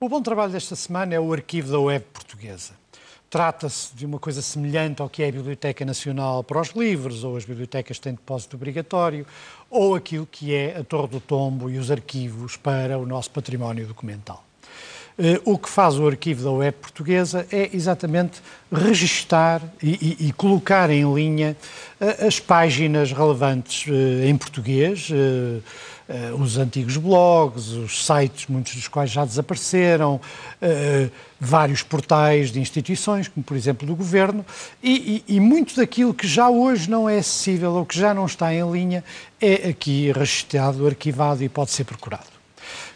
O bom trabalho desta semana é o arquivo da web portuguesa. Trata-se de uma coisa semelhante ao que é a Biblioteca Nacional para os Livros, ou as bibliotecas têm depósito obrigatório, ou aquilo que é a Torre do Tombo e os arquivos para o nosso património documental. Eh, o que faz o arquivo da web portuguesa é exatamente registar e, e, e colocar em linha eh, as páginas relevantes eh, em português, os antigos blogs, os sites, muitos dos quais já desapareceram, vários portais de instituições, como por exemplo do governo, e, e muito daquilo que já hoje não é acessível ou que já não está em linha é aqui registado, arquivado e pode ser procurado.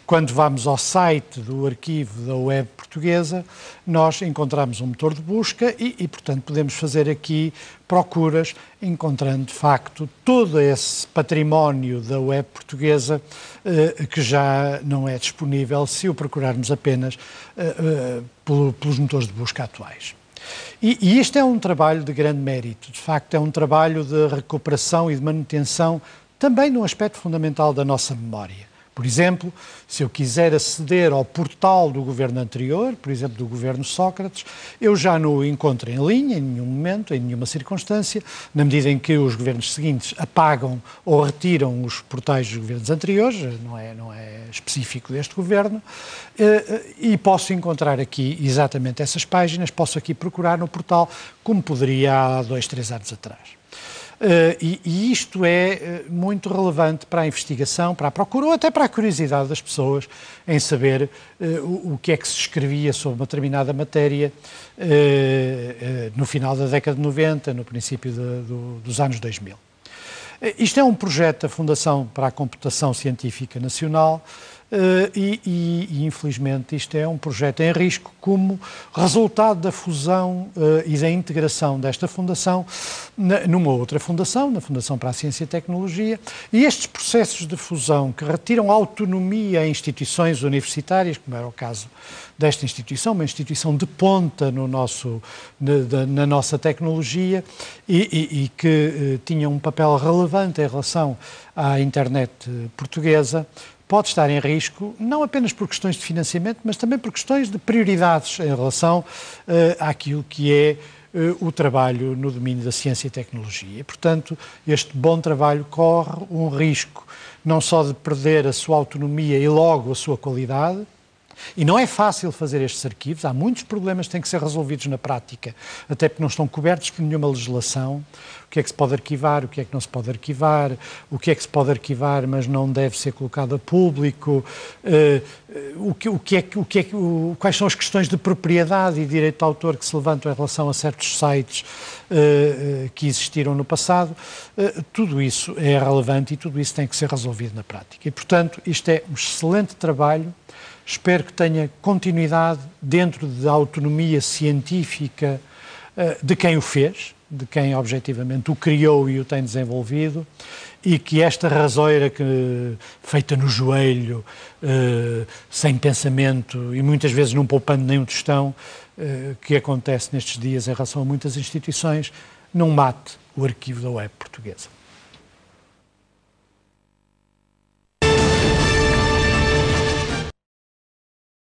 Quando vamos ao site do arquivo da web portuguesa, nós encontramos um motor de busca e, e portanto, podemos fazer aqui procuras, encontrando, de facto, todo esse património da web portuguesa eh, que já não é disponível se o procurarmos apenas eh, eh pelos motores de busca atuais. E, e, isto é um trabalho de grande mérito, de facto, é um trabalho de recuperação e de manutenção também num aspecto fundamental da nossa memória. Por exemplo, se eu quiser aceder ao portal do governo anterior, por exemplo, do governo Sócrates, eu já não o encontro em linha, em nenhum momento, em nenhuma circunstância, na medida em que os governos seguintes apagam ou retiram os portais dos governos anteriores, não é, não é específico deste governo, eh, eh, e posso encontrar aqui exatamente essas páginas, posso aqui procurar no portal como poderia há dois, três anos atrás. Eh, e, e, isto é eh, muito relevante para a investigação, para a procura ou até para a curiosidade das pessoas em saber eh, o, o, que é que se escrevia sobre uma determinada matéria no final da década de 90, no princípio de, do, dos anos 2000. Isto é um projeto da Fundação para a Computação Científica Nacional eh, e, e, e, infelizmente isto é um projeto em risco como resultado da fusão eh, e da integração desta fundação numa outra fundação, na Fundação para a Ciência e Tecnologia, e estes processos de fusão que retiram autonomia a instituições universitárias, como era o caso desta instituição, uma instituição de ponta no nosso, na, na nossa tecnologia e, e, e que eh, tinha um papel relevante em relação à internet eh, portuguesa, pode estar em risco, não apenas por questões de financiamento, mas também por questões de prioridades em relação uh, àquilo que é eh, o trabalho no domínio da ciência e tecnologia. E, portanto, este bom trabalho corre um risco não só de perder a sua autonomia e logo a sua qualidade, e não é fácil fazer estes arquivos, há muitos problemas que têm que ser resolvidos na prática, até porque não estão cobertos por nenhuma legislação. O que é que se pode arquivar, o que é que não se pode arquivar, o que é que se pode arquivar, mas não deve ser colocado a público, eh, eh, o que, que o que é é quais são as questões de propriedade e direito de autor que se levantam em relação a certos sites uh, que existiram no passado. Uh, tudo isso é relevante e tudo isso tem que ser resolvido na prática. E, portanto, isto é um excelente trabalho Espero que tenha continuidade dentro da autonomia científica eh, de quem o fez, de quem objetivamente o criou e o tem desenvolvido, e que esta rasoeira que, feita no joelho, eh, sem pensamento e muitas vezes não poupando nenhum tostão, eh, que acontece nestes dias em relação a muitas instituições, não mate o arquivo da web portuguesa.